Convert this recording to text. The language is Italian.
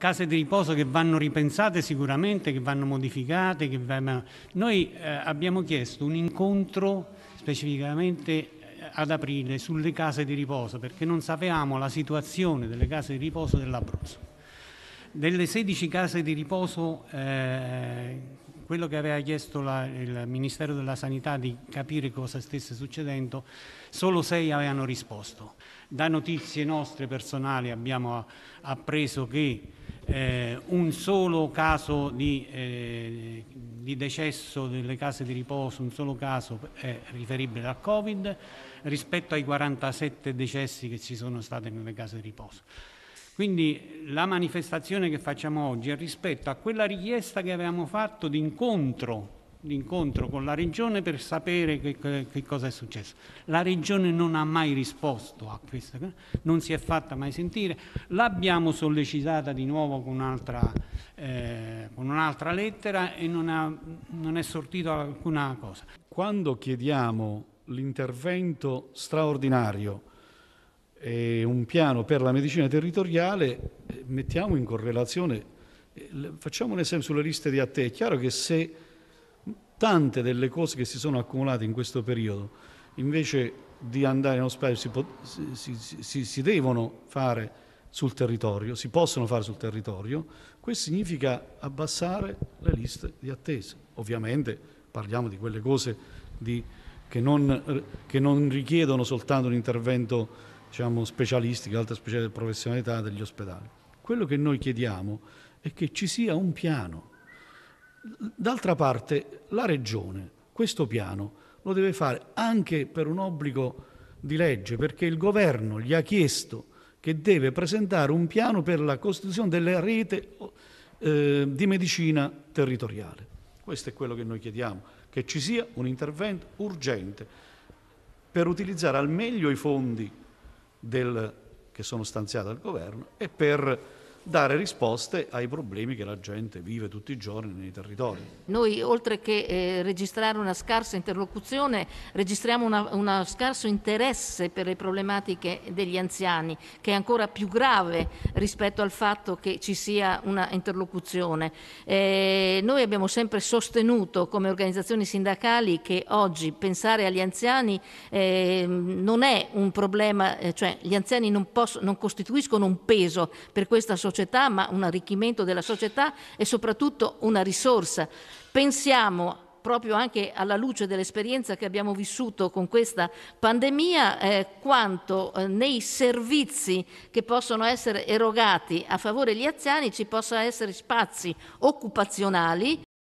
case di riposo che vanno ripensate sicuramente, che vanno modificate. Che vanno... Noi eh, abbiamo chiesto un incontro specificamente eh, ad aprile sulle case di riposo perché non sapevamo la situazione delle case di riposo dell'Abruzzo. Delle 16 case di riposo, eh, quello che aveva chiesto la, il Ministero della Sanità di capire cosa stesse succedendo, solo 6 avevano risposto. Da notizie nostre personali abbiamo appreso che eh, un solo caso di, eh, di, decesso delle case di riposo, un solo caso è eh, riferibile al Covid rispetto ai 47 decessi che ci sono stati nelle case di riposo. Quindi la manifestazione che facciamo oggi è rispetto a quella richiesta che avevamo fatto di incontro l'incontro con la Regione per sapere che, che, cosa è successo. La Regione non ha mai risposto a questa, non si è fatta mai sentire, l'abbiamo sollecitata di nuovo con un'altra, eh, con un'altra lettera e non, ha, non è sortita alcuna cosa. Quando chiediamo l'intervento straordinario e un piano per la medicina territoriale, eh, mettiamo in correlazione, eh, facciamo un esempio sulle liste di ATE, è chiaro che se tante delle cose che si sono accumulate in questo periodo, invece di andare in ospedale si, si, si, si, devono fare sul territorio, si possono fare sul territorio, questo significa abbassare le liste di attesa. Ovviamente parliamo di quelle cose di, che, non, che, non, richiedono soltanto un intervento diciamo, specialistico, altre specialità professionalità degli ospedali. Quello che noi chiediamo è che ci sia un piano, D'altra parte la Regione questo piano lo deve fare anche per un obbligo di legge, perché il governo gli ha chiesto che deve presentare un piano per la costituzione della rete eh, di medicina territoriale. Questo è quello che noi chiediamo, che ci sia un intervento urgente per utilizzare al meglio i fondi del, che sono stanziati dal governo e per dare risposte ai problemi che la gente vive tutti i giorni nei territori. Noi oltre che eh, registrare una scarsa interlocuzione, registriamo un scarso interesse per le problematiche degli anziani, che è ancora più grave rispetto al fatto che ci sia una interlocuzione. Eh, noi abbiamo sempre sostenuto come organizzazioni sindacali che oggi pensare agli anziani eh, non è un problema, eh, cioè gli anziani non, posso, non costituiscono un peso per questa società società, ma un arricchimento della società e soprattutto una risorsa. Pensiamo proprio anche alla luce dell'esperienza che abbiamo vissuto con questa pandemia, eh, quanto eh, nei servizi che possono essere erogati a favore degli anziani ci possa essere spazi occupazionali